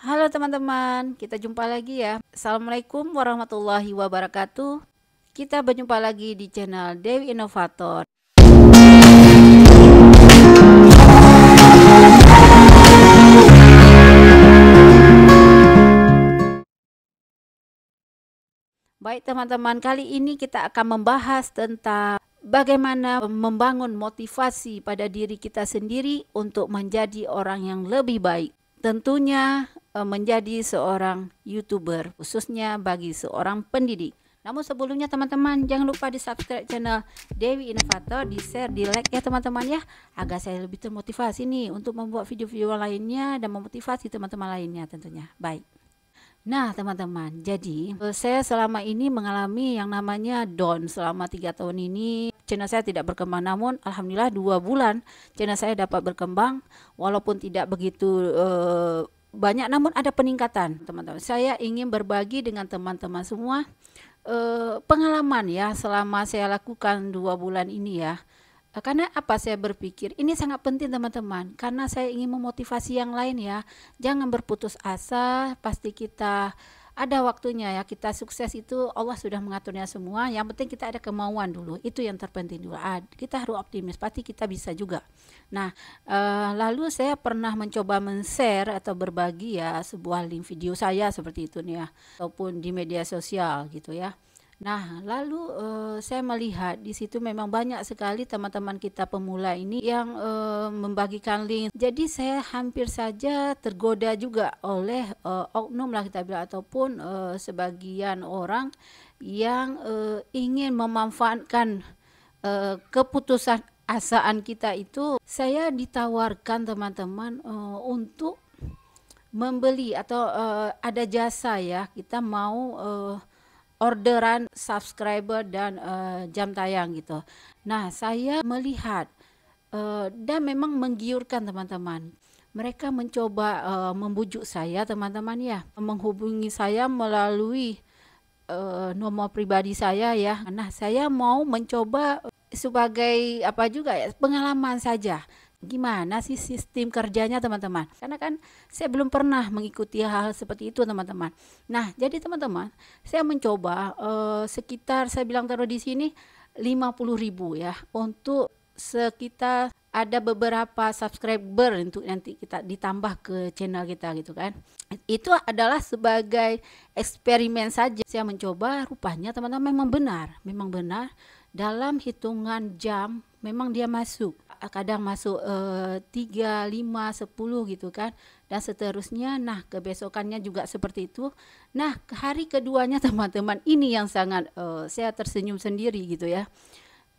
Halo teman-teman, kita jumpa lagi ya. Assalamualaikum warahmatullahi wabarakatuh. Kita berjumpa lagi di channel Dewi Inovator. Baik teman-teman, kali ini kita akan membahas tentang bagaimana membangun motivasi pada diri kita sendiri untuk menjadi orang yang lebih baik. Tentunya Eh, menjadi seorang YouTuber, khususnya bagi seorang pendidik. Namun sebelumnya teman-teman jangan lupa di subscribe channel Dewi Inovator, di share, di like ya teman-teman ya Agar saya lebih termotivasi nih untuk membuat video-video lainnya dan memotivasi teman-teman lainnya tentunya Baik Nah teman-teman jadi eh, saya selama ini mengalami yang namanya down selama tiga tahun ini channel saya tidak berkembang namun alhamdulillah dua bulan channel saya dapat berkembang walaupun tidak begitu uh, banyak namun ada peningkatan teman-teman. Saya ingin berbagi dengan teman-teman semua eh, pengalaman ya selama saya lakukan dua bulan ini ya. Eh, karena apa saya berpikir ini sangat penting teman-teman karena saya ingin memotivasi yang lain ya. Jangan berputus asa, pasti kita ada waktunya ya kita sukses itu Allah sudah mengaturnya semua yang penting kita ada kemauan dulu itu yang terpenting dulu ah, kita harus optimis pasti kita bisa juga nah e, lalu saya pernah mencoba men-share atau berbagi ya sebuah link video saya seperti itu nih ya ataupun di media sosial gitu ya Nah, lalu uh, saya melihat di situ memang banyak sekali teman-teman kita pemula ini yang uh, membagikan link. Jadi saya hampir saja tergoda juga oleh uh, oknum lah kita bilang ataupun uh, sebagian orang yang uh, ingin memanfaatkan uh, keputusan asaan kita itu. Saya ditawarkan teman-teman uh, untuk membeli atau uh, ada jasa ya kita mau uh, orderan subscriber dan uh, jam tayang gitu. Nah, saya melihat uh, dan memang menggiurkan teman-teman. Mereka mencoba uh, membujuk saya, teman-teman ya, menghubungi saya melalui uh, nomor pribadi saya ya. Nah, saya mau mencoba sebagai apa juga ya, pengalaman saja gimana sih sistem kerjanya teman-teman karena kan saya belum pernah mengikuti hal, -hal seperti itu teman-teman nah jadi teman-teman saya mencoba eh, sekitar saya bilang taruh di sini 50 ribu ya untuk sekitar ada beberapa subscriber untuk nanti kita ditambah ke channel kita gitu kan itu adalah sebagai eksperimen saja saya mencoba rupanya teman-teman memang benar memang benar dalam hitungan jam memang dia masuk kadang masuk eh, tiga lima sepuluh gitu kan dan seterusnya nah kebesokannya juga seperti itu nah hari keduanya teman-teman ini yang sangat uh, saya tersenyum sendiri gitu ya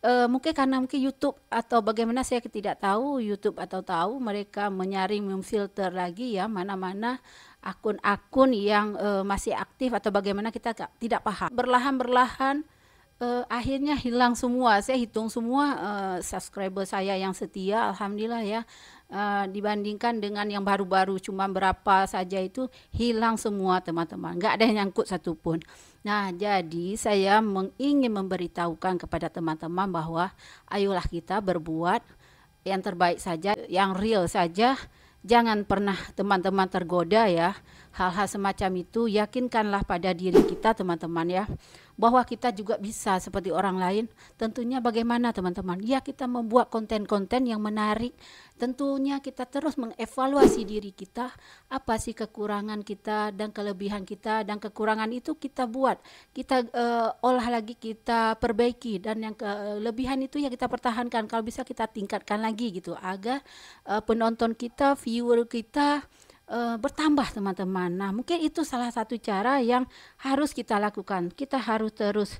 uh, mungkin karena mungkin YouTube atau bagaimana saya tidak tahu YouTube atau tahu mereka menyaring memfilter lagi ya mana-mana akun-akun yang uh, masih aktif atau bagaimana kita tidak paham berlahan-berlahan uh, akhirnya hilang semua. Saya hitung semua uh, subscriber saya yang setia, alhamdulillah ya. Uh, dibandingkan dengan yang baru-baru cuma berapa saja itu hilang semua teman-teman. Gak ada yang nyangkut satupun. Nah, jadi saya ingin memberitahukan kepada teman-teman bahwa ayolah kita berbuat yang terbaik saja, yang real saja. Jangan pernah teman-teman tergoda ya hal-hal semacam itu, yakinkanlah pada diri kita teman-teman ya, bahwa kita juga bisa seperti orang lain. Tentunya bagaimana teman-teman? Ya kita membuat konten-konten yang menarik. Tentunya kita terus mengevaluasi diri kita, apa sih kekurangan kita dan kelebihan kita dan kekurangan itu kita buat, kita uh, olah lagi, kita perbaiki dan yang kelebihan itu ya kita pertahankan. Kalau bisa kita tingkatkan lagi gitu agar uh, penonton kita, viewer kita e, bertambah teman-teman. Nah mungkin itu salah satu cara yang harus kita lakukan. Kita harus terus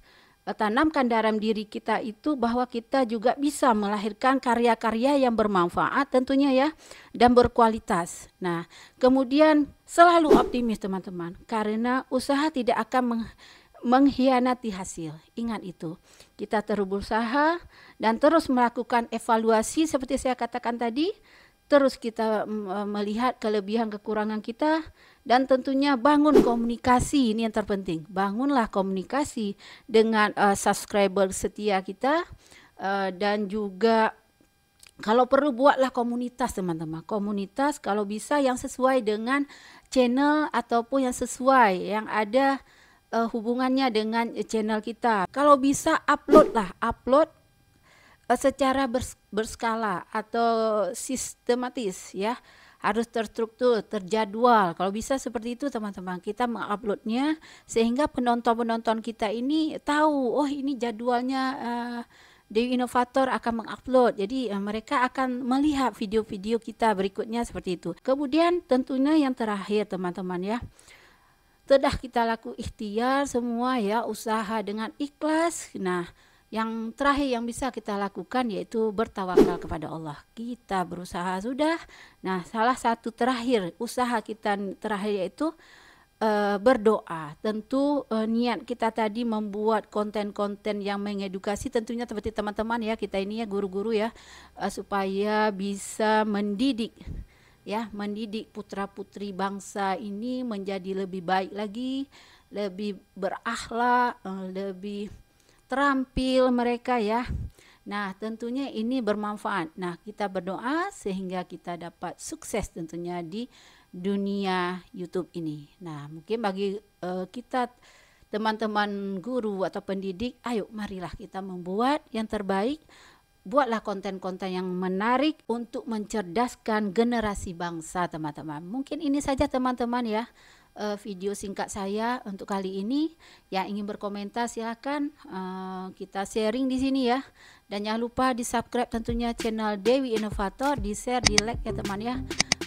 e, tanamkan dalam diri kita itu bahwa kita juga bisa melahirkan karya-karya yang bermanfaat tentunya ya dan berkualitas. Nah kemudian selalu optimis teman-teman karena usaha tidak akan meng mengkhianati hasil. Ingat itu. Kita terus berusaha dan terus melakukan evaluasi seperti saya katakan tadi terus kita e, melihat kelebihan kekurangan kita dan tentunya bangun komunikasi ini yang terpenting bangunlah komunikasi dengan uh, subscriber setia kita uh, dan juga kalau perlu buatlah komunitas teman-teman komunitas kalau bisa yang sesuai dengan channel ataupun yang sesuai yang ada uh, hubungannya dengan channel kita kalau bisa upload lah upload Eh, secara berskala atau sistematis ya harus terstruktur, terjadwal. Kalau bisa seperti itu teman-teman, kita menguploadnya sehingga penonton-penonton kita ini tahu, oh ini jadwalnya uh, Dewi Inovator akan mengupload. Jadi uh, mereka akan melihat video-video kita berikutnya seperti itu. Kemudian tentunya yang terakhir teman-teman ya. sudah kita laku ikhtiar semua ya usaha dengan ikhlas. Nah, yang terakhir yang bisa kita lakukan yaitu bertawakal kepada Allah. Kita berusaha sudah. Nah, salah satu terakhir usaha kita terakhir yaitu e, berdoa. Tentu e, niat kita tadi membuat konten-konten yang mengedukasi tentunya seperti teman-teman ya kita ini ya guru-guru ya e, supaya bisa mendidik ya mendidik putra-putri bangsa ini menjadi lebih baik lagi, lebih berakhlak, e, lebih terampil mereka ya. Nah, tentunya ini bermanfaat. Nah, kita berdoa sehingga kita dapat sukses tentunya di dunia YouTube ini. Nah, mungkin bagi uh, kita teman-teman guru atau pendidik, ayo marilah kita membuat yang terbaik. Buatlah konten-konten yang menarik untuk mencerdaskan generasi bangsa, teman-teman. Mungkin ini saja teman-teman ya uh, video singkat saya untuk kali ini. Yang ingin berkomentar silahkan uh, eh, kita sharing di sini ya. Dan jangan lupa di subscribe tentunya channel Dewi Inovator, di share, di like ya teman ya.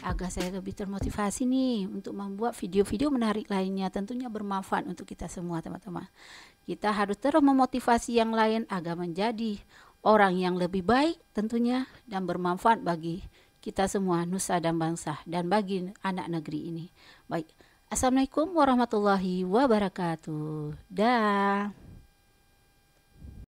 Agar saya lebih termotivasi nih untuk membuat video-video menarik lainnya tentunya bermanfaat untuk kita semua teman-teman. Kita harus terus memotivasi yang lain agar menjadi orang yang lebih baik tentunya dan bermanfaat bagi kita semua nusa dan bangsa dan bagi anak negeri ini. Baik. Assalamualaikum warahmatullahi wabarakatuh. Dah.